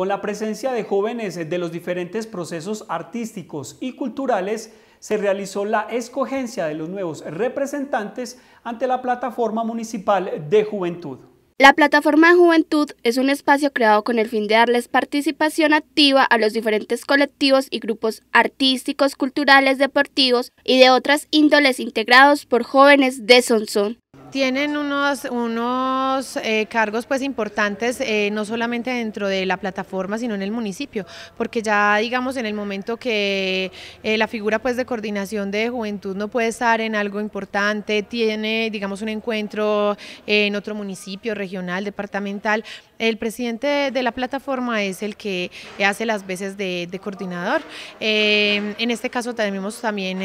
Con la presencia de jóvenes de los diferentes procesos artísticos y culturales, se realizó la escogencia de los nuevos representantes ante la Plataforma Municipal de Juventud. La Plataforma de Juventud es un espacio creado con el fin de darles participación activa a los diferentes colectivos y grupos artísticos, culturales, deportivos y de otras índoles integrados por jóvenes de Sonson. Tienen unos, unos eh, cargos pues importantes, eh, no solamente dentro de la plataforma, sino en el municipio, porque ya digamos en el momento que eh, la figura pues de coordinación de juventud no puede estar en algo importante, tiene digamos un encuentro en otro municipio, regional, departamental, el presidente de, la plataforma es el que hace las veces de, de coordinador. en este caso tenemos también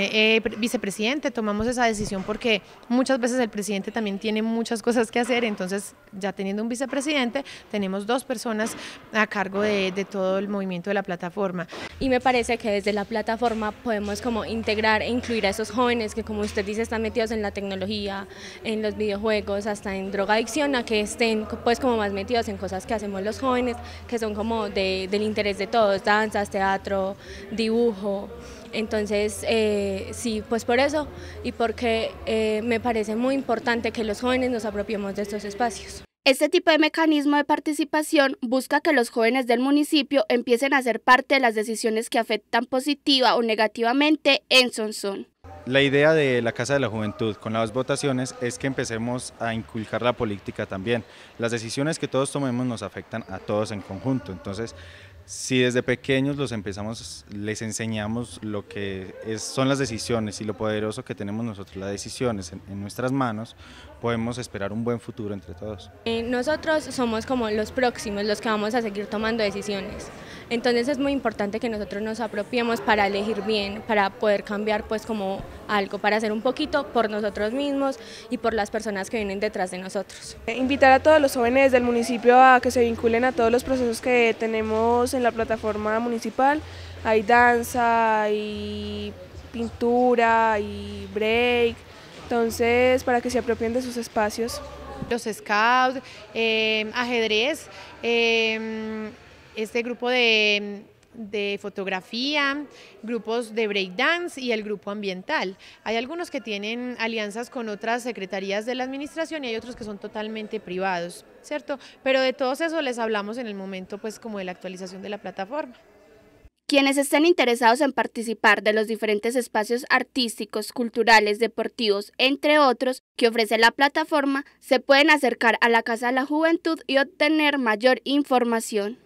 vicepresidente, tomamos esa decisión porque muchas veces el presidente también tiene muchas cosas que hacer, entonces ya teniendo un vicepresidente, tenemos dos personas a cargo de, todo el movimiento de la plataforma. Y me parece que desde la plataforma podemos como integrar e incluir a esos jóvenes que como usted dice están metidos en la tecnología, en los videojuegos, hasta en drogadicción, a que estén pues como más metidos en cosas que hacemos los jóvenes, que son como del interés de todos, danzas, teatro, dibujo, entonces, eh, sí, pues por eso y porque eh, me parece muy importante que los jóvenes nos apropiemos de estos espacios. Este tipo de mecanismo de participación busca que los jóvenes del municipio empiecen a ser parte de las decisiones que afectan positiva o negativamente en Sonsón. La idea de la Casa de la Juventud con las votaciones es que empecemos a inculcar la política también. Las decisiones que todos tomemos nos afectan a todos en conjunto. Entonces, si desde pequeños los empezamos, les enseñamos lo que es, son las decisiones y lo poderoso que tenemos nosotros, las decisiones en, nuestras manos, podemos esperar un buen futuro entre todos. Eh, nosotros somos como los próximos, los que vamos a seguir tomando decisiones. Entonces es muy importante que nosotros nos apropiemos para elegir bien, para poder cambiar pues como algo, para hacer un poquito por nosotros mismos y por las personas que vienen detrás de nosotros. Eh, invitar a todos los jóvenes del municipio a que se vinculen a todos los procesos que tenemos en la plataforma municipal. Hay danza, hay pintura, hay break, entonces para que se apropien de sus espacios. Los scouts, eh, ajedrez, eh, este grupo de de fotografía, grupos de breakdance y el grupo ambiental. Hay algunos que tienen alianzas con otras secretarías de la administración y hay otros que son totalmente privados, ¿cierto? Pero de todos eso les hablamos en el momento pues como de la actualización de la plataforma. Quienes estén interesados en participar de los diferentes espacios artísticos, culturales, deportivos, entre otros, que ofrece la plataforma, se pueden acercar a la Casa de la Juventud y obtener mayor información.